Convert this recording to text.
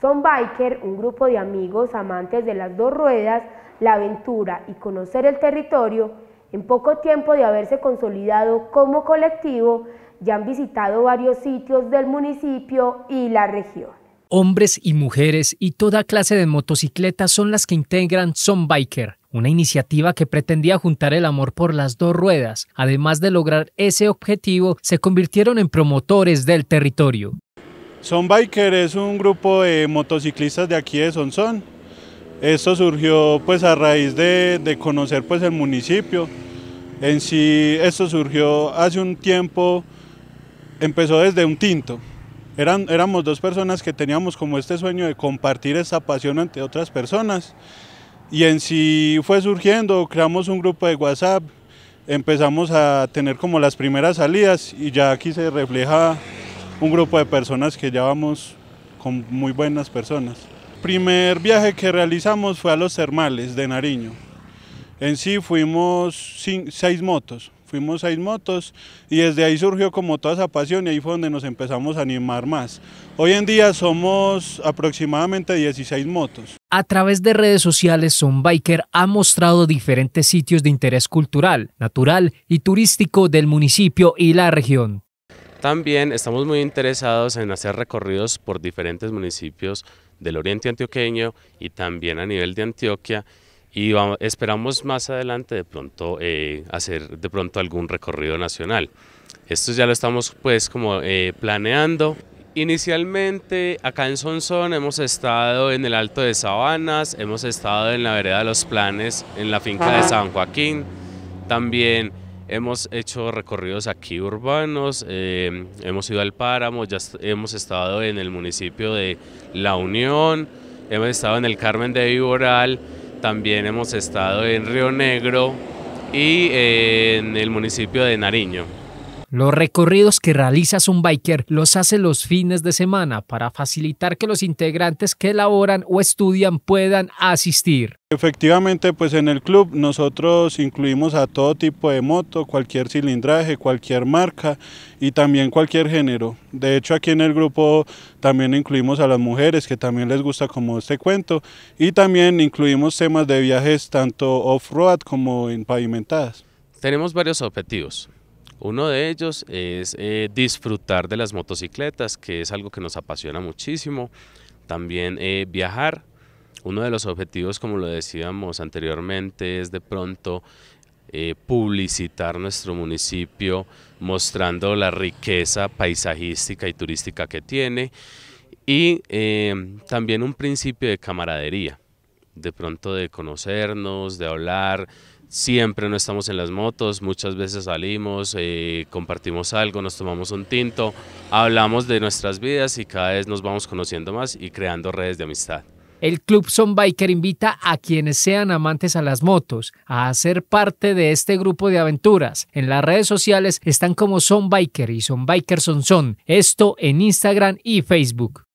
Son Biker, un grupo de amigos amantes de las dos ruedas, la aventura y conocer el territorio, en poco tiempo de haberse consolidado como colectivo, ya han visitado varios sitios del municipio y la región. Hombres y mujeres y toda clase de motocicletas son las que integran Son Biker, una iniciativa que pretendía juntar el amor por las dos ruedas. Además de lograr ese objetivo, se convirtieron en promotores del territorio. Son Biker es un grupo de motociclistas de aquí de Sonsón. Esto surgió pues a raíz de, de conocer pues el municipio. En sí esto surgió hace un tiempo, empezó desde un tinto. Eran, éramos dos personas que teníamos como este sueño de compartir esta pasión ante otras personas. Y en sí fue surgiendo, creamos un grupo de WhatsApp, empezamos a tener como las primeras salidas y ya aquí se refleja un grupo de personas que llevamos con muy buenas personas. primer viaje que realizamos fue a los termales de Nariño. En sí fuimos seis motos, fuimos seis motos y desde ahí surgió como toda esa pasión y ahí fue donde nos empezamos a animar más. Hoy en día somos aproximadamente 16 motos. A través de redes sociales, Son Biker ha mostrado diferentes sitios de interés cultural, natural y turístico del municipio y la región. También estamos muy interesados en hacer recorridos por diferentes municipios del oriente antioqueño y también a nivel de Antioquia y esperamos más adelante de pronto eh, hacer de pronto algún recorrido nacional. Esto ya lo estamos pues como eh, planeando. Inicialmente acá en Sonsón hemos estado en el Alto de Sabanas, hemos estado en la vereda de los planes en la finca de San Joaquín, también Hemos hecho recorridos aquí urbanos, eh, hemos ido al páramo, ya hemos estado en el municipio de La Unión, hemos estado en el Carmen de Viboral, también hemos estado en Río Negro y en el municipio de Nariño. Los recorridos que realiza un biker los hace los fines de semana para facilitar que los integrantes que elaboran o estudian puedan asistir. Efectivamente, pues en el club nosotros incluimos a todo tipo de moto, cualquier cilindraje, cualquier marca y también cualquier género. De hecho, aquí en el grupo también incluimos a las mujeres que también les gusta como este cuento y también incluimos temas de viajes tanto off-road como en pavimentadas. Tenemos varios objetivos. Uno de ellos es eh, disfrutar de las motocicletas, que es algo que nos apasiona muchísimo. También eh, viajar. Uno de los objetivos, como lo decíamos anteriormente, es de pronto eh, publicitar nuestro municipio, mostrando la riqueza paisajística y turística que tiene y también un principio de camaradería, de pronto de conocernos, de hablar, Siempre no estamos en las motos, muchas veces salimos, eh, compartimos algo, nos tomamos un tinto, hablamos de nuestras vidas y cada vez nos vamos conociendo más y creando redes de amistad. El Club Son Biker invita a quienes sean amantes a las motos a hacer parte de este grupo de aventuras. En las redes sociales están como Son Biker y Son Biker Son Son. Esto en Instagram y Facebook.